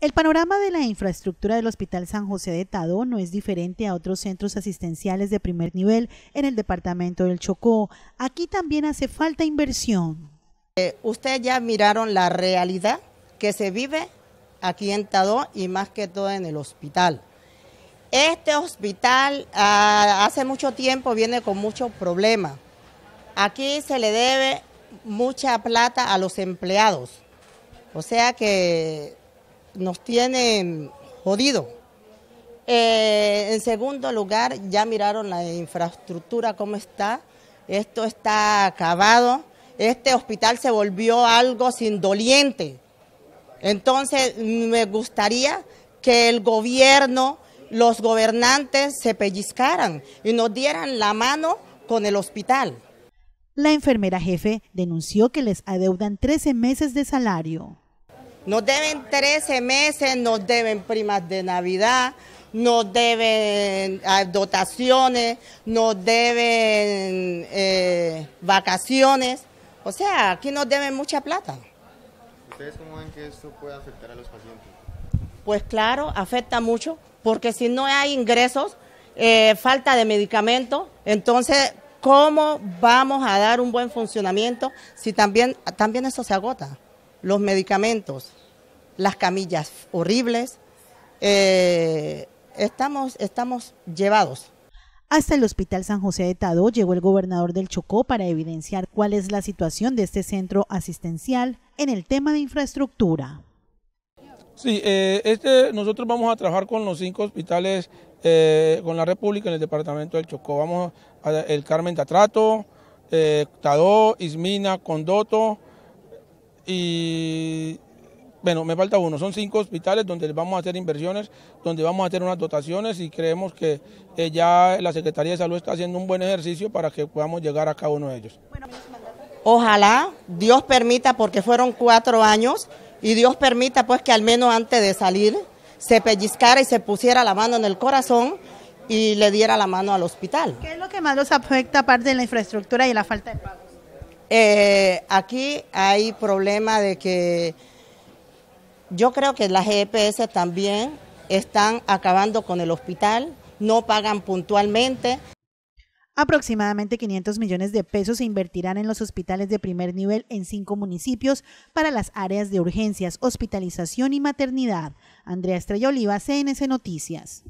El panorama de la infraestructura del Hospital San José de Tadó no es diferente a otros centros asistenciales de primer nivel en el departamento del Chocó. Aquí también hace falta inversión. Eh, Ustedes ya miraron la realidad que se vive aquí en Tadó y más que todo en el hospital. Este hospital ah, hace mucho tiempo viene con muchos problemas. Aquí se le debe mucha plata a los empleados. O sea que nos tienen jodido. Eh, en segundo lugar, ya miraron la infraestructura, cómo está. Esto está acabado. Este hospital se volvió algo sin doliente. Entonces, me gustaría que el gobierno, los gobernantes se pellizcaran y nos dieran la mano con el hospital. La enfermera jefe denunció que les adeudan 13 meses de salario. Nos deben 13 meses, nos deben primas de Navidad, nos deben ah, dotaciones, nos deben eh, vacaciones. O sea, aquí nos deben mucha plata. ¿Ustedes cómo ven que esto puede afectar a los pacientes? Pues claro, afecta mucho, porque si no hay ingresos, eh, falta de medicamento, entonces, ¿cómo vamos a dar un buen funcionamiento si también, también eso se agota? los medicamentos, las camillas horribles. Eh, estamos, estamos llevados. Hasta el Hospital San José de Tadó llegó el gobernador del Chocó para evidenciar cuál es la situación de este centro asistencial en el tema de infraestructura. Sí, eh, este, nosotros vamos a trabajar con los cinco hospitales eh, con la República en el departamento del Chocó. Vamos a el Carmen Tatrato, eh, Tadó, Ismina, Condoto, y bueno, me falta uno, son cinco hospitales donde vamos a hacer inversiones, donde vamos a hacer unas dotaciones y creemos que eh, ya la Secretaría de Salud está haciendo un buen ejercicio para que podamos llegar a cada uno de ellos. Ojalá Dios permita, porque fueron cuatro años, y Dios permita pues que al menos antes de salir se pellizcara y se pusiera la mano en el corazón y le diera la mano al hospital. ¿Qué es lo que más los afecta aparte de la infraestructura y la falta de eh, aquí hay problema de que yo creo que las EPS también están acabando con el hospital, no pagan puntualmente. Aproximadamente 500 millones de pesos se invertirán en los hospitales de primer nivel en cinco municipios para las áreas de urgencias, hospitalización y maternidad. Andrea Estrella Oliva, CNC Noticias.